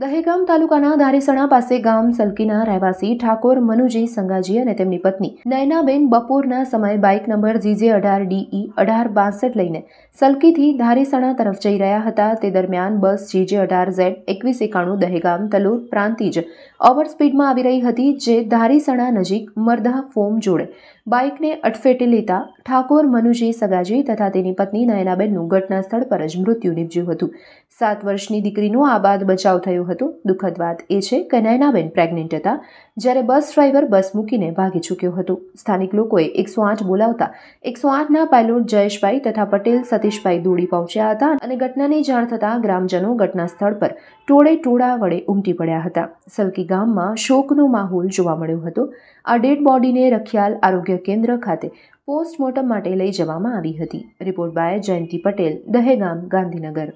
દહેગામ તાલુકાના ધારીસણા પાસે ગામ સલકીના રહેવાસી ઠાકોર મનુજી સંગાજી અને તેમની પત્ની નયનાબેન બપોરના સમયે બાઇક નંબર જીજે અઢાર ડીઈ અઢાર બાસઠ લઈને સલકીથી ધારીસણા તરફ જઈ રહ્યા હતા તે દરમિયાન બસ જીજે અઢાર ઝેડ એકવીસ એકાણું દહેગામ તલોર પ્રાંતિજ ઓવર સ્પીડમાં આવી રહી હતી જે ધારીસણા નજીક મરધા ફોર્મ જોડે બાઇકને અટફેટે લેતા ઠાકોર મનુજી સગાજી તથા તેની પત્ની નયનાબેનનું ઘટના સ્થળ પર જ મૃત્યુ નીપજ્યું હતું સાત વર્ષની દીકરીનો આ બાદ બચાવ થયો આવ્યું હતું દુઃખદ વાત એ છે કે નયનાબેન પ્રેગ્નેન્ટ હતા જ્યારે બસ ડ્રાઈવર બસ મૂકીને ભાગી ચૂક્યો હતો સ્થાનિક લોકોએ એકસો આઠ બોલાવતા એકસો આઠના પાયલોટ જયેશભાઈ તથા પટેલ સતીશભાઈ દોડી પહોંચ્યા હતા અને ઘટનાની જાણ થતાં ગ્રામજનો ઘટના સ્થળ પર ટોળે ટોળા વડે ઉમટી પડ્યા હતા સલકી ગામમાં શોકનો માહોલ જોવા મળ્યો હતો આ ડેડ બોડીને રખિયાલ આરોગ્ય કેન્દ્ર ખાતે પોસ્ટમોર્ટમ માટે લઈ જવામાં આવી હતી રિપોર્ટ બાય જયંતિ પટેલ દહેગામ ગાંધીનગર